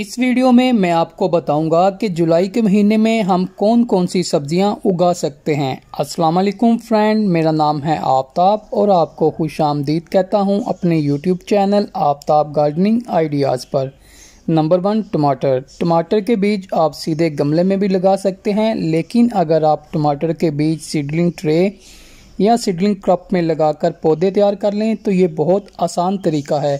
इस वीडियो में मैं आपको बताऊंगा कि जुलाई के महीने में हम कौन कौन सी सब्जियां उगा सकते हैं अस्सलाम वालेकुम फ्रेंड मेरा नाम है आफ्ताब और आपको खुश आमदीद कहता हूं अपने YouTube channel Aftab gardening ideas पर नंबर वन टमाटर टमाटर के बीज आप सीधे गमले में भी लगा सकते हैं लेकिन अगर आप टमाटर के बीज सीडलिंग ट्रे या सीडलिंग क्रप में लगा पौधे तैयार कर लें तो ये बहुत आसान तरीका है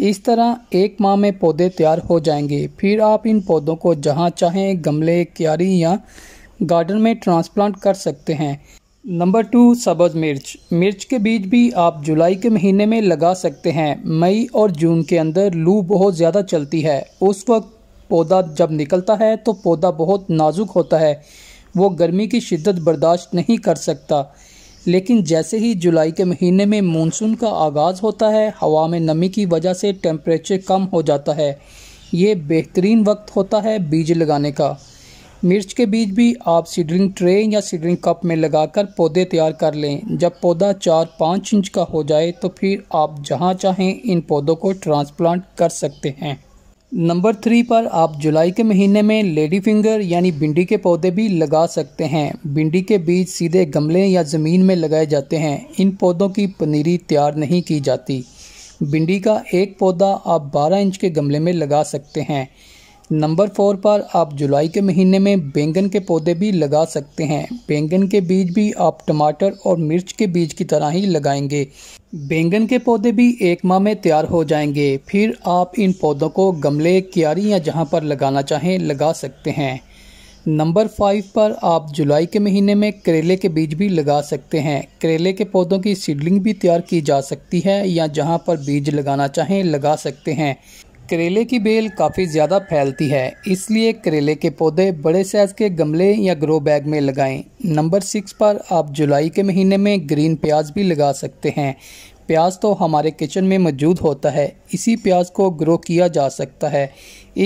इस तरह एक माह में पौधे तैयार हो जाएंगे फिर आप इन पौधों को जहाँ चाहें गमले क्यारी या गार्डन में ट्रांसप्लांट कर सकते हैं नंबर टू सब्ज मिर्च मिर्च के बीज भी आप जुलाई के महीने में लगा सकते हैं मई और जून के अंदर लू बहुत ज़्यादा चलती है उस वक्त पौधा जब निकलता है तो पौधा बहुत नाजुक होता है वो गर्मी की शिद्दत बर्दाश्त नहीं कर सकता लेकिन जैसे ही जुलाई के महीने में मानसून का आगाज़ होता है हवा में नमी की वजह से टेम्परेचर कम हो जाता है ये बेहतरीन वक्त होता है बीज लगाने का मिर्च के बीज भी आप सीडरिंग ट्रे या सीडरिंग कप में लगाकर पौधे तैयार कर लें जब पौधा चार पाँच इंच का हो जाए तो फिर आप जहाँ चाहें इन पौधों को ट्रांसप्लांट कर सकते हैं नंबर थ्री पर आप जुलाई के महीने में लेडी फिंगर यानी भिंडी के पौधे भी लगा सकते हैं भिंडी के बीज सीधे गमले या ज़मीन में लगाए जाते हैं इन पौधों की पनीरी तैयार नहीं की जाती भिंडी का एक पौधा आप 12 इंच के गमले में लगा सकते हैं नंबर फोर पर आप जुलाई के महीने में बैंगन के पौधे भी लगा सकते हैं बैंगन के बीज भी आप टमाटर और मिर्च के बीज की तरह ही लगाएंगे बैंगन के पौधे भी एक माह में तैयार हो जाएंगे फिर आप इन पौधों को गमले क्यारी या जहां पर लगाना चाहें लगा सकते हैं नंबर फाइव पर आप जुलाई के महीने में करेले के बीज भी लगा सकते हैं करेले के पौधों की सीडलिंग भी तैयार की जा सकती है या जहाँ पर बीज लगाना चाहें लगा सकते हैं करेले की बेल काफ़ी ज़्यादा फैलती है इसलिए करेले के पौधे बड़े साइज के गमले या ग्रो बैग में लगाएं। नंबर सिक्स पर आप जुलाई के महीने में ग्रीन प्याज भी लगा सकते हैं प्याज तो हमारे किचन में मौजूद होता है इसी प्याज को ग्रो किया जा सकता है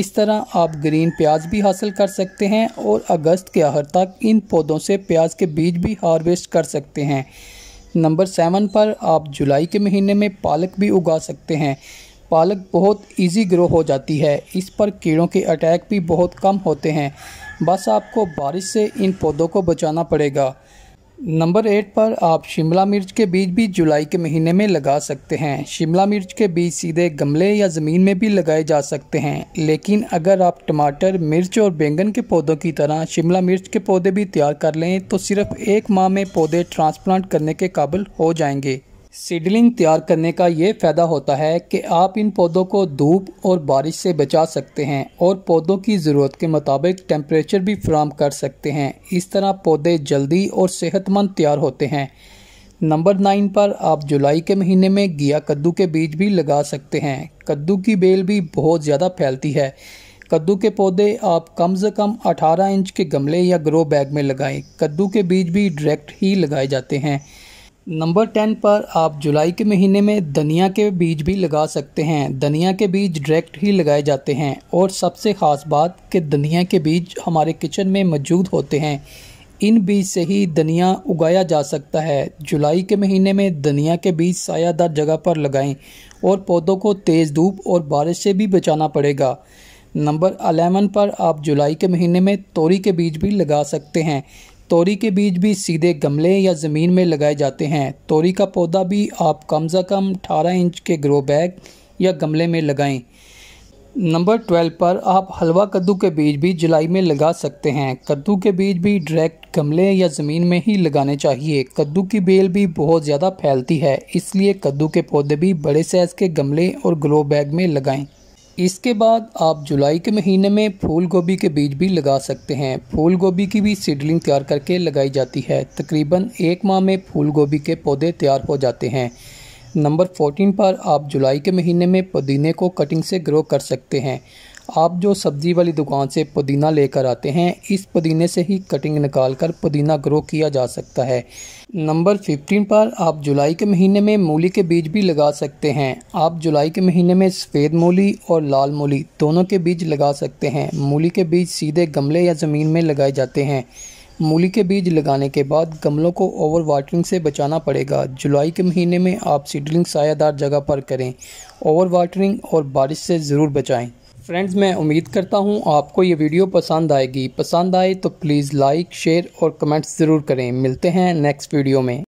इस तरह आप ग्रीन प्याज भी हासिल कर सकते हैं और अगस्त के आखिर तक इन पौधों से प्याज के बीज भी हार्वेस्ट कर सकते हैं नंबर सेवन पर आप जुलाई के महीने में पालक भी उगा सकते हैं पालक बहुत इजी ग्रो हो जाती है इस पर कीड़ों के अटैक भी बहुत कम होते हैं बस आपको बारिश से इन पौधों को बचाना पड़ेगा नंबर एट पर आप शिमला मिर्च के बीज भी जुलाई के महीने में लगा सकते हैं शिमला मिर्च के बीज सीधे गमले या ज़मीन में भी लगाए जा सकते हैं लेकिन अगर आप टमाटर मिर्च और बैंगन के पौधों की तरह शिमला मिर्च के पौधे भी तैयार कर लें तो सिर्फ एक माह में पौधे ट्रांसप्लांट करने के काबिल हो जाएंगे सीडलिंग तैयार करने का ये फ़ायदा होता है कि आप इन पौधों को धूप और बारिश से बचा सकते हैं और पौधों की ज़रूरत के मुताबिक टेम्परेचर भी फ्राहम कर सकते हैं इस तरह पौधे जल्दी और सेहतमंद तैयार होते हैं नंबर नाइन पर आप जुलाई के महीने में गिया कद्दू के बीज भी लगा सकते हैं कद्दू की बेल भी बहुत ज़्यादा फैलती है कद्दू के पौधे आप कम से कम 18 इंच के गमले या ग्रो बैग में लगाएं कद्दू के बीज भी डायरेक्ट ही लगाए जाते हैं नंबर टेन पर आप जुलाई के महीने में धनिया के बीज भी लगा सकते हैं धनिया के बीज डायरेक्ट ही लगाए जाते हैं और सबसे ख़ास बात कि धनिया के बीज हमारे किचन में मौजूद होते हैं इन बीज से ही धनिया उगाया जा सकता है जुलाई के महीने में धनिया के बीज सायादार जगह पर लगाएं और पौधों को तेज़ धूप और बारिश से भी बचाना पड़ेगा नंबर अलेवन पर आप जुलाई के महीने में तोरी के बीज भी लगा सकते हैं तोरी के बीज भी सीधे गमले या ज़मीन में लगाए जाते हैं तोरी का पौधा भी आप कम से कम 18 इंच के ग्रो बैग या गमले में लगाएं। नंबर 12 पर आप हलवा कद्दू के बीज भी जुलाई में लगा सकते हैं कद्दू के बीज भी डायरेक्ट गमले या ज़मीन में ही लगाने चाहिए कद्दू की बेल भी बहुत ज़्यादा फैलती है इसलिए कद्दू के पौधे भी बड़े साइज़ के गमले और ग्रो बैग में लगाएँ इसके बाद आप जुलाई के महीने में फूल गोभी के बीज भी लगा सकते हैं फूल गोभी की भी सीडलिंग तैयार करके लगाई जाती है तकरीबन एक माह में फूल गोभी के पौधे तैयार हो जाते हैं नंबर 14 पर आप जुलाई के महीने में पुदीने को कटिंग से ग्रो कर सकते हैं आप जो सब्ज़ी वाली दुकान से पुदीना लेकर आते हैं इस पुदीने से ही कटिंग निकाल कर पुदीना ग्रो किया जा सकता है नंबर 15 पर आप जुलाई के महीने में मूली के बीज भी लगा सकते हैं आप जुलाई के महीने में सफ़ेद मूली और लाल मूली दोनों के बीज लगा सकते हैं मूली के बीज सीधे गमले या ज़मीन में लगाए जाते हैं मूली के बीज लगाने के बाद गमलों को ओवर वाटरिंग से बचाना पड़ेगा जुलाई के महीने में आप सीडलिंग सायादार जगह पर करें ओवर वाटरिंग और बारिश से ज़रूर बचाएं फ्रेंड्स मैं उम्मीद करता हूँ आपको ये वीडियो पसंद आएगी पसंद आए तो प्लीज़ लाइक शेयर और कमेंट्स ज़रूर करें मिलते हैं नेक्स्ट वीडियो में